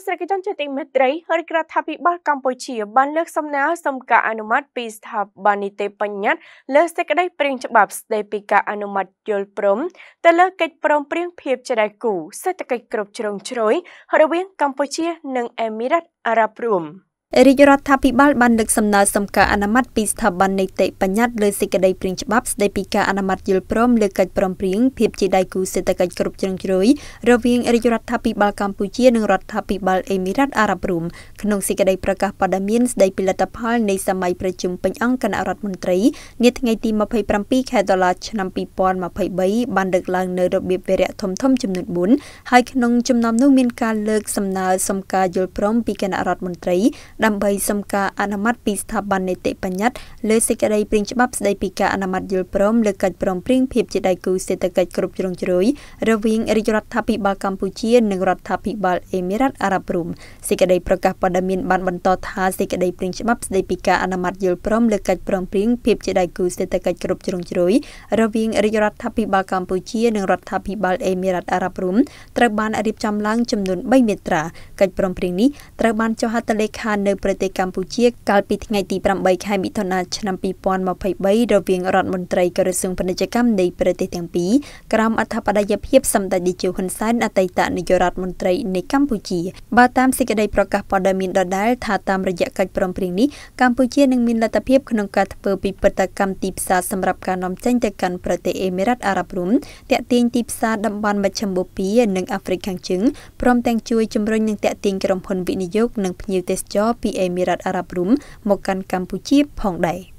ស្សរកិច្ចជនជាទីមេត្រីហើយរដ្ឋាភិបាលកម្ពុជា បានលើកសំណើសុំការអនុម័តពីស្ថាប័ននីតិបញ្ញត្តិលើសេចក្តីព្រាងច្បាប់ស្តីពីការអនុម័តយល់ព្រមទៅលើកិច្ចព្រមព្រៀងភាពជាដៃគូសេដ្ឋកិច្ចគ្រប់ជ្រុងជ្រោយរវាង កម្ពុជានិងអេមីរ៉ាតអារ៉ាប់រួម។រាជរដ្ឋាភិបាលបានលើកសំណើសុំការអនុម័តពីស្ថាប័ននីតិបញ្ញត្តិលើសេចក្តីព្រាងច្បាប់ស្តីពីការអនុម័តយល់ព្រមលើកិច្ចព្រមព្រៀងភាពជាដៃគូសេដ្ឋកិច្ចគ្រប់ជ្រុងជ្រោយរវាងរាជរដ្ឋាភិបាលកម្ពុជានិងរដ្ឋាភិបាលអេមីរ៉ាតអារ៉ាប់រួមក្នុងសេចក្តីប្រកាសបដិមានស្តីពីលទ្ធផលនៃសម័យប្រជុំពេញអង្គគណៈរដ្ឋមន្ត្រីនាថ្ងៃទី27ខែតុលាឆ្នាំ2023បានលើកឡើងនៅរបៀបវេរៈធំធំចំនួន4ហើយក្នុងចំណោមនោះមានការលើកសំណើសុំការយល់ព្រមពីគណៈរដ្ឋមន្ត្រីដើម្បីសុំការអនុម័តពីស្ថាប័ននីតិបញ្ញត្តិលើសេចក្តីព្រាងច្បាប់ស្តីពីការអនុម័តយល់ព្រមលើកិច្ចព្រមព្រៀងភាពជាដៃគូសេដ្ឋកិច្ចគ្រប់ជ្រុងជ្រោយរវាងរាជរដ្ឋាភិបាលកម្ពុជានិងរដ្ឋាភិបាលអេមីរ៉ាត់អារ៉ាប់រួមសេចក្តីប្រកាសព័ត៌មានបានបន្តថាសេចក្តីព្រាងច្បាប់ស្តីពីការអនុម័តយល់ព្រមលើកិច្ចព្រមព្រៀងភាពជាដៃគូសេដ្ឋកិច្ចគ្រប់ជ្រុងជ្រោយរវាងរាជរដ្ឋាភិបាលកម្ពុជានិងរដ្ឋាភិបាលអេមីរ៉ាត់អារ៉ាប់រួមត្រូវបានរៀបចំឡើងចំនួន3មេត្រាកិច្ចព្រមព្រៀងនេះត្រូវបានចុះហត្ថលេខានៅនៅប្រទេសកម្ពុជាកាលពីថ្ងៃទី8ខែមិថុនាឆ្នាំ2023រវាងរដ្ឋមន្ត្រីក្រសួងពាណិជ្ជកម្មនៃប្រទេសទាំងពីរក្រោមអធិបតីភាពសម្ដេចតេជោហ៊ុនសែនអតីតនាយករដ្ឋមន្ត្រីនៃកម្ពុជាបើតាមសេចក្តីប្រកាសព័ត៌មានដដែលថាតាមរយៈកិច្ចព្រមព្រៀងនេះកម្ពុជានឹងមានលទ្ធភាពក្នុងការធ្វើពិពិធកម្មទីផ្សារសម្រាប់ការនាំចេញទៅកាន់ប្រទេសអេមីរ៉ាតអារ៉ាប់រួមតាក់ទាញទីផ្សារតំបន់មជ្ឈមបូព៌ានិងអាហ្វ្រិកខាងជើងព្រមទាំងជួយជំរុញនិងតាក់ទាញក្រុមហ៊ុនវិនិយោគនិងភ្ញៀវទេសចរពីអេមីរ៉ាតអារ៉ាប់រ៊ុមមកកាន់កម្ពុជាផងដែរ។